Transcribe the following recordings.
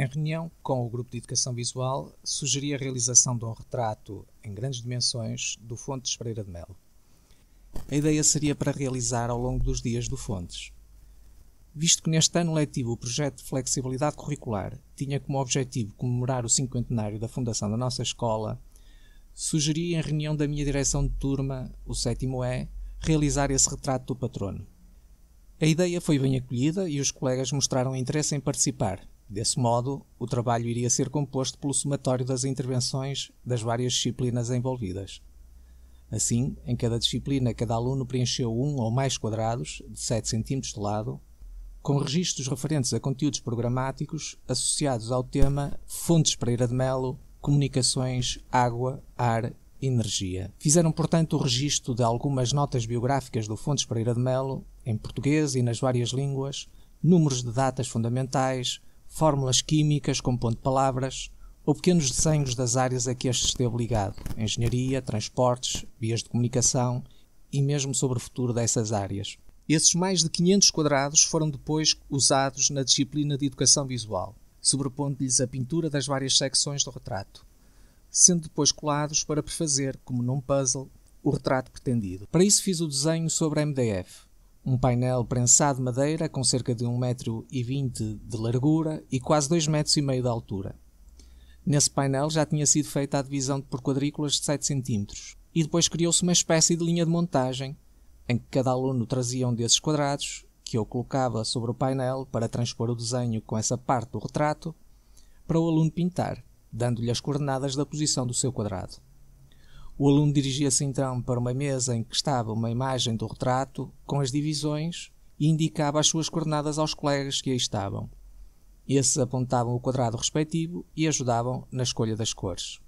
Em reunião com o Grupo de Educação Visual, sugeri a realização de um retrato em grandes dimensões do Fontes Pereira de Melo. A ideia seria para realizar ao longo dos dias do Fontes. Visto que neste ano letivo o projeto de flexibilidade curricular tinha como objetivo comemorar o cinquentenário da fundação da nossa escola, sugeri em reunião da minha direção de turma, o sétimo E, realizar esse retrato do patrono. A ideia foi bem acolhida e os colegas mostraram interesse em participar, Desse modo, o trabalho iria ser composto pelo somatório das intervenções das várias disciplinas envolvidas. Assim, em cada disciplina, cada aluno preencheu um ou mais quadrados, de 7 cm de lado, com registros referentes a conteúdos programáticos associados ao tema Fontes Pereira de Melo, Comunicações, Água, Ar, Energia. Fizeram, portanto, o registro de algumas notas biográficas do Fontes Pereira de Melo, em português e nas várias línguas, números de datas fundamentais, fórmulas químicas de palavras ou pequenos desenhos das áreas a que este esteve ligado, engenharia, transportes, vias de comunicação e mesmo sobre o futuro dessas áreas. Esses mais de 500 quadrados foram depois usados na disciplina de educação visual, sobrepondo-lhes a pintura das várias secções do retrato, sendo depois colados para prefazer, como num puzzle, o retrato pretendido. Para isso fiz o desenho sobre a MDF, um painel prensado de madeira com cerca de 1,20m de largura e quase 2,5 m de altura. Nesse painel já tinha sido feita a divisão por quadrículas de 7 cm e depois criou-se uma espécie de linha de montagem em que cada aluno trazia um desses quadrados que eu colocava sobre o painel para transpor o desenho com essa parte do retrato para o aluno pintar, dando-lhe as coordenadas da posição do seu quadrado. O aluno dirigia-se então para uma mesa em que estava uma imagem do retrato com as divisões e indicava as suas coordenadas aos colegas que aí estavam. Esses apontavam o quadrado respectivo e ajudavam na escolha das cores.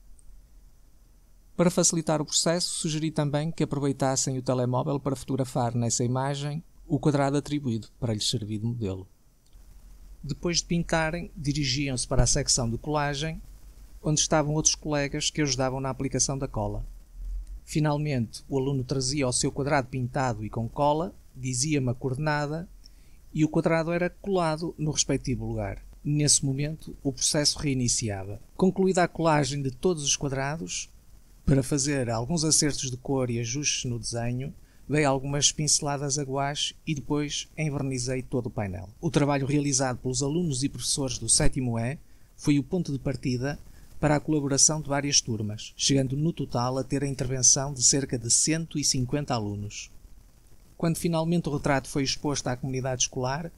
Para facilitar o processo, sugeri também que aproveitassem o telemóvel para fotografar nessa imagem o quadrado atribuído para lhes servir de modelo. Depois de pintarem, dirigiam-se para a secção de colagem, onde estavam outros colegas que ajudavam na aplicação da cola. Finalmente, o aluno trazia o seu quadrado pintado e com cola, dizia-me a coordenada e o quadrado era colado no respectivo lugar. Nesse momento, o processo reiniciava. Concluída a colagem de todos os quadrados, para fazer alguns acertos de cor e ajustes no desenho, dei algumas pinceladas a guache e depois envernizei todo o painel. O trabalho realizado pelos alunos e professores do sétimo E foi o ponto de partida para a colaboração de várias turmas, chegando no total a ter a intervenção de cerca de 150 alunos. Quando finalmente o retrato foi exposto à comunidade escolar,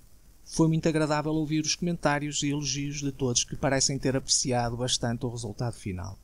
foi muito agradável ouvir os comentários e elogios de todos que parecem ter apreciado bastante o resultado final.